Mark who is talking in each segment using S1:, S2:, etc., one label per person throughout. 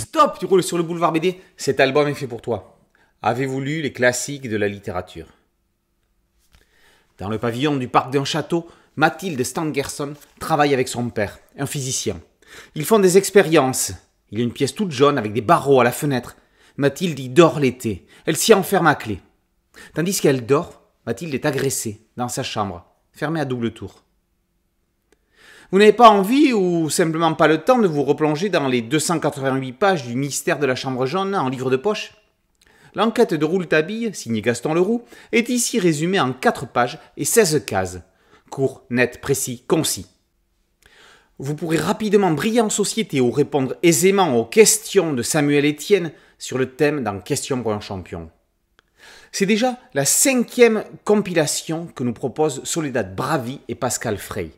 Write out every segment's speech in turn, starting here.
S1: stop, tu roules sur le boulevard BD, cet album est fait pour toi. Avez-vous lu les classiques de la littérature Dans le pavillon du parc d'un château, Mathilde Stangerson travaille avec son père, un physicien. Ils font des expériences. Il y a une pièce toute jaune avec des barreaux à la fenêtre. Mathilde y dort l'été. Elle s'y enferme à clé. Tandis qu'elle dort, Mathilde est agressée dans sa chambre, fermée à double tour. Vous n'avez pas envie ou simplement pas le temps de vous replonger dans les 288 pages du mystère de la Chambre jaune en livre de poche L'enquête de Rouletabille, signée Gaston Leroux, est ici résumée en 4 pages et 16 cases. Court, net, précis, concis. Vous pourrez rapidement briller en société ou répondre aisément aux questions de Samuel Etienne sur le thème dans Question pour un champion. C'est déjà la cinquième compilation que nous proposent Soledad Bravi et Pascal Frey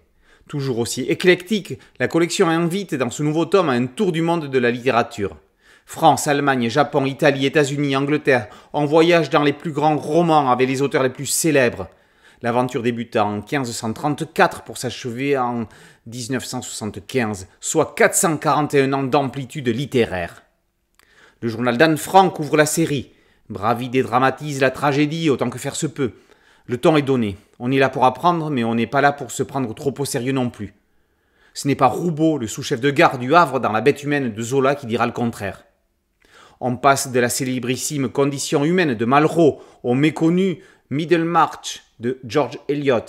S1: toujours aussi éclectique, la collection invite dans ce nouveau tome à un tour du monde de la littérature. France, Allemagne, Japon, Italie, États-Unis, Angleterre, on voyage dans les plus grands romans avec les auteurs les plus célèbres. L'aventure débuta en 1534 pour s'achever en 1975, soit 441 ans d'amplitude littéraire. Le journal d'Anne Frank ouvre la série. Bravi dédramatise la tragédie autant que faire se peut. Le temps est donné. On est là pour apprendre, mais on n'est pas là pour se prendre trop au sérieux non plus. Ce n'est pas Roubaud, le sous-chef de gare du Havre dans La bête humaine de Zola, qui dira le contraire. On passe de la célébrissime Condition humaine de Malraux au méconnu Middlemarch de George Eliot.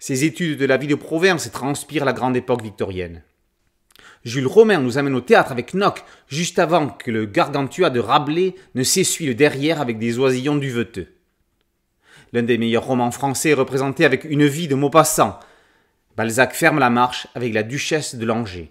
S1: Ses études de la vie de province transpirent la grande époque victorienne. Jules Romain nous amène au théâtre avec Nock, juste avant que le gargantua de Rabelais ne s'essuie le derrière avec des oisillons veteux l'un des meilleurs romans français représenté avec une vie de Maupassant. Balzac ferme la marche avec la Duchesse de Langeais.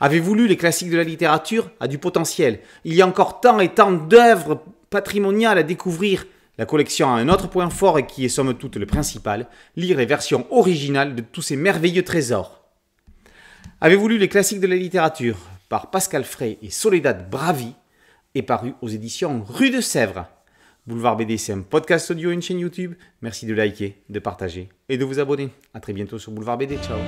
S1: Avez-vous lu les classiques de la littérature A du potentiel. Il y a encore tant et tant d'œuvres patrimoniales à découvrir. La collection a un autre point fort et qui est somme toute le principal, lire les versions originales de tous ces merveilleux trésors. Avez-vous lu les classiques de la littérature par Pascal Frey et Soledad Bravi est paru aux éditions Rue de Sèvres. Boulevard BDSM, podcast audio, une chaîne YouTube. Merci de liker, de partager et de vous abonner. À très bientôt sur Boulevard BD. Ciao.